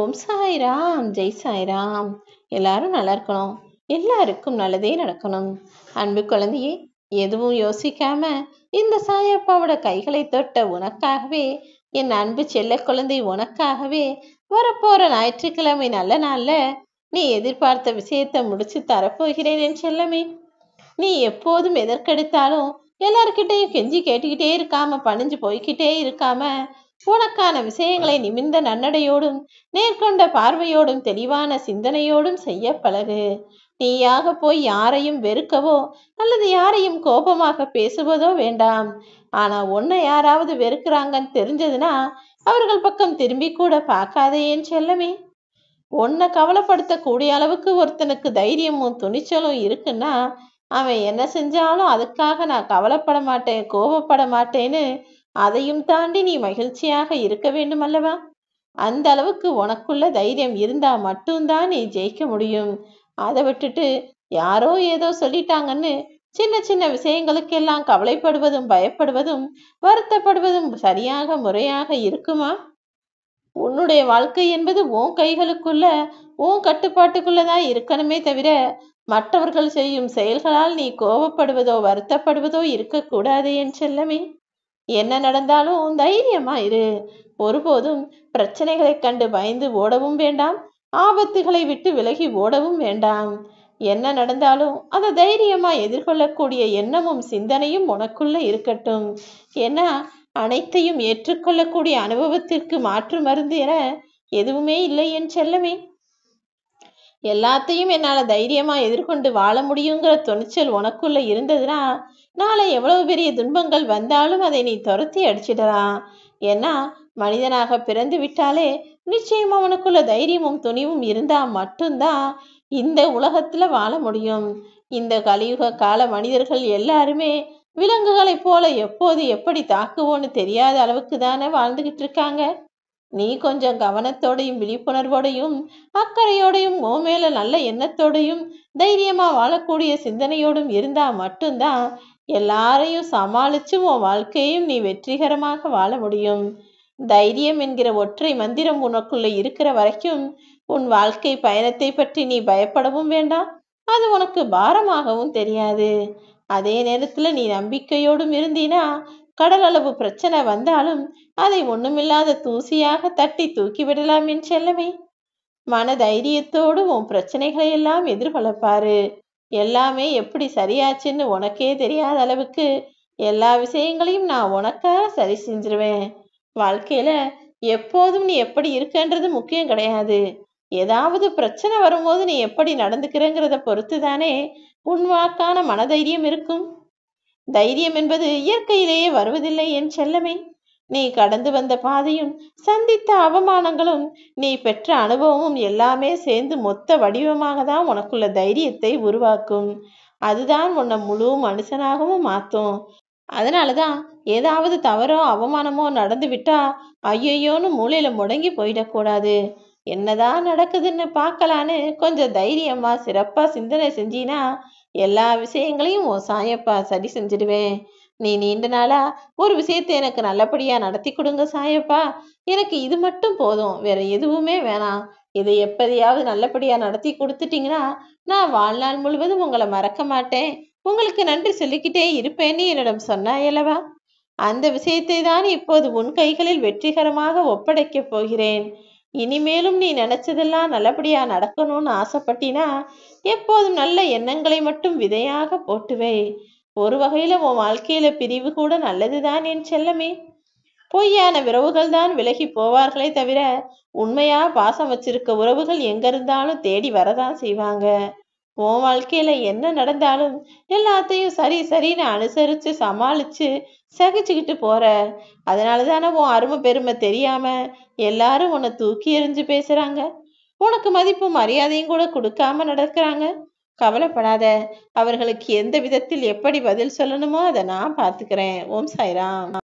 ஓம் சாய்ராம் ஜெய் சாய்ராம் எல்லாரும் நல்லா இருக்கணும் எல்லாருக்கும் நல்லதே நடக்கணும் அன்பு குழந்தையே எதுவும் யோசிக்காம இந்த சாயப்பாவோட கைகளை தொட்ட உனக்காகவே என் அன்பு செல்ல குழந்தை உனக்காகவே வரப்போற ஞாயிற்றுக்கிழமை நல்ல நாள்ல நீ எதிர்பார்த்த விஷயத்தை முடிச்சு தரப்போகிறேன் என் செல்லமே நீ எப்போதும் எதற்கெடுத்தாலும் எல்லார்கிட்டையும் கெஞ்சி கேட்டுக்கிட்டே இருக்காம பணிஞ்சு போய்கிட்டே இருக்காம உனக்கான விஷயங்களை நிமிந்த நன்னடையோடும் நேர்கொண்ட பார்வையோடும் தெளிவான சிந்தனையோடும் செய்ய பழகு நீயாக போய் யாரையும் வெறுக்கவோ அல்லது யாரையும் கோபமாக பேசுவதோ வேண்டாம் ஆனா உன்னை யாராவது வெறுக்கிறாங்கன்னு தெரிஞ்சதுன்னா அவர்கள் பக்கம் திரும்பி கூட பார்க்காதே ஏன் செல்லமே உன்னை கவலைப்படுத்தக்கூடிய அளவுக்கு ஒருத்தனுக்கு தைரியமும் துணிச்சலும் இருக்குன்னா அவன் என்ன செஞ்சாலும் அதுக்காக நான் கவலைப்பட மாட்டேன் கோபப்பட மாட்டேன்னு அதையும் தாண்டி நீ மகிழ்ச்சியாக இருக்க வேண்டும் அல்லவா அந்த அளவுக்கு உனக்குள்ள தைரியம் இருந்தா மட்டும்தான் நீ ஜெயிக்க முடியும் அதை விட்டுட்டு யாரோ ஏதோ சொல்லிட்டாங்கன்னு சின்ன சின்ன விஷயங்களுக்கெல்லாம் கவலைப்படுவதும் பயப்படுவதும் வருத்தப்படுவதும் சரியாக முறையாக இருக்குமா உன்னுடைய வாழ்க்கை என்பது உன் கைகளுக்குள்ள உன் கட்டுப்பாட்டுக்குள்ளதான் இருக்கணுமே தவிர மற்றவர்கள் செய்யும் செயல்களால் நீ கோபப்படுவதோ வருத்தப்படுவதோ இருக்கக்கூடாது என் செல்லமே என்ன நடந்தாலும் தைரியமா இரு ஒருபோதும் பிரச்சனைகளைக் கண்டு பயந்து ஓடவும் வேண்டாம் ஆபத்துகளை விட்டு விலகி ஓடவும் வேண்டாம் என்ன நடந்தாலும் அதை தைரியமா எதிர்கொள்ளக்கூடிய எண்ணமும் சிந்தனையும் உனக்குள்ள இருக்கட்டும் ஏன்னா அனைத்தையும் ஏற்றுக்கொள்ளக்கூடிய அனுபவத்திற்கு மாற்று மருந்து என எதுவுமே இல்லை என் செல்லமே எல்லாத்தையும் என்னால் தைரியமாக எதிர்கொண்டு வாழ முடியுங்கிற துணிச்சல் உனக்குள்ளே இருந்ததுன்னா நாளை எவ்வளவு பெரிய துன்பங்கள் வந்தாலும் அதை நீ துரத்தி அடிச்சிடலாம் ஏன்னா மனிதனாக பிறந்து விட்டாலே நிச்சயம் அவனுக்குள்ள தைரியமும் துணிவும் இருந்தால் மட்டும்தான் இந்த உலகத்தில் வாழ முடியும் இந்த கலியுக கால மனிதர்கள் எல்லாருமே விலங்குகளைப் போல எப்போது எப்படி தாக்குவோன்னு தெரியாத அளவுக்கு தானே வாழ்ந்துகிட்டு இருக்காங்க நீ கொஞ்சம் கவனத்தோடையும் விழிப்புணர்வோடையும் அக்கறையோடையும் ஓ மேல நல்ல எண்ணத்தோடையும் தைரியமா வாழக்கூடிய சிந்தனையோடும் இருந்தா மட்டும்தான் எல்லாரையும் சமாளிச்சு உன் வாழ்க்கையும் நீ வெற்றிகரமாக வாழ முடியும் தைரியம் என்கிற ஒற்றை மந்திரம் உனக்குள்ள இருக்கிற வரைக்கும் உன் வாழ்க்கை பயணத்தை பற்றி நீ பயப்படவும் வேண்டாம் அது உனக்கு பாரமாகவும் தெரியாது அதே நேரத்துல நீ நம்பிக்கையோடும் இருந்தீனா கடல் அளவு பிரச்சனை வந்தாலும் அதை ஒண்ணுமில்லாத தூசியாக தட்டி தூக்கிவிடலாம் என் செல்லமே மன தைரியத்தோடு உன் பிரச்சனைகளை எல்லாம் எதிர்கொள்ளப்பாரு எல்லாமே எப்படி சரியாச்சுன்னு உனக்கே தெரியாத அளவுக்கு எல்லா விஷயங்களையும் நான் உனக்காக சரி செஞ்சிருவேன் வாழ்க்கையில எப்போதும் நீ எப்படி இருக்கன்றது முக்கியம் கிடையாது ஏதாவது பிரச்சனை வரும்போது நீ எப்படி நடந்துக்கிறங்கிறத பொறுத்து தானே உன் வாக்கான மனதைரியம் இருக்கும் தைரியம் என்பது இயற்கையிலேயே வருவதில்லை என் செல்லமே நீ கடந்து வந்த பாதையும் சந்தித்த அவமானங்களும் நீ பெற்ற அனுபவமும் எல்லாமே சேர்ந்து மொத்த வடிவமாக தான் உனக்குள்ள தைரியத்தை உருவாக்கும் அதுதான் உன்னை முழு மனுஷனாகவும் மாற்றும் அதனால தான் ஏதாவது தவறோ அவமானமோ நடந்து விட்டா ஐயோன்னு மூளையில முடங்கி போயிடக்கூடாது என்னதான் நடக்குதுன்னு பார்க்கலான்னு கொஞ்சம் தைரியமா சிறப்பா சிந்தனை செஞ்சீனா எல்லா விஷயங்களையும் உன் சாயப்பா சரி செஞ்சிடுவேன் நீ நீண்ட நாளா ஒரு விஷயத்தை எனக்கு நல்லபடியா நடத்தி கொடுங்க சாயப்பா எனக்கு இது மட்டும் போதும் வேற எதுவுமே வேணாம் இதை எப்படியாவது நல்லபடியா நடத்தி கொடுத்துட்டீங்கன்னா நான் வாழ்நாள் முழுவதும் உங்களை மறக்க மாட்டேன் உங்களுக்கு நன்றி சொல்லிக்கிட்டே இருப்பேன்னு என்னிடம் சொன்னாயல்லவா அந்த விஷயத்தை தான் இப்போது உன் கைகளில் வெற்றிகரமாக ஒப்படைக்கப் போகிறேன் இனிமேலும் நீ நினைச்சதெல்லாம் நல்லபடியா நடக்கணும்னு ஆசைப்பட்டினா எப்போதும் நல்ல எண்ணங்களை மட்டும் விதையாக போட்டுவே ஒரு வகையில உன் வாழ்க்கையில பிரிவு கூட நல்லதுதான் என் செல்லமே பொய்யான விரவுகள் தான் விலகி போவார்களே தவிர உண்மையா பாசம் வச்சிருக்க உறவுகள் எங்க இருந்தாலும் தேடி வரதான் செய்வாங்க உன் வாழ்க்கையில என்ன நடந்தாலும் எல்லாத்தையும் சரி சரின்னு அனுசரிச்சு சமாளிச்சு சகிச்சுக்கிட்டு போற அதனால தானே உன் அருமை பெருமை தெரியாம எல்லாரும் உன்னை தூக்கி எறிஞ்சு பேசுறாங்க உனக்கு மதிப்பு மரியாதையும் கூட கொடுக்காம நடக்கிறாங்க கவலைப்படாத அவர்களுக்கு எந்த விதத்தில் எப்படி பதில் சொல்லணுமோ அதை நான் பார்த்துக்கிறேன் ஓம் சாய்ராம்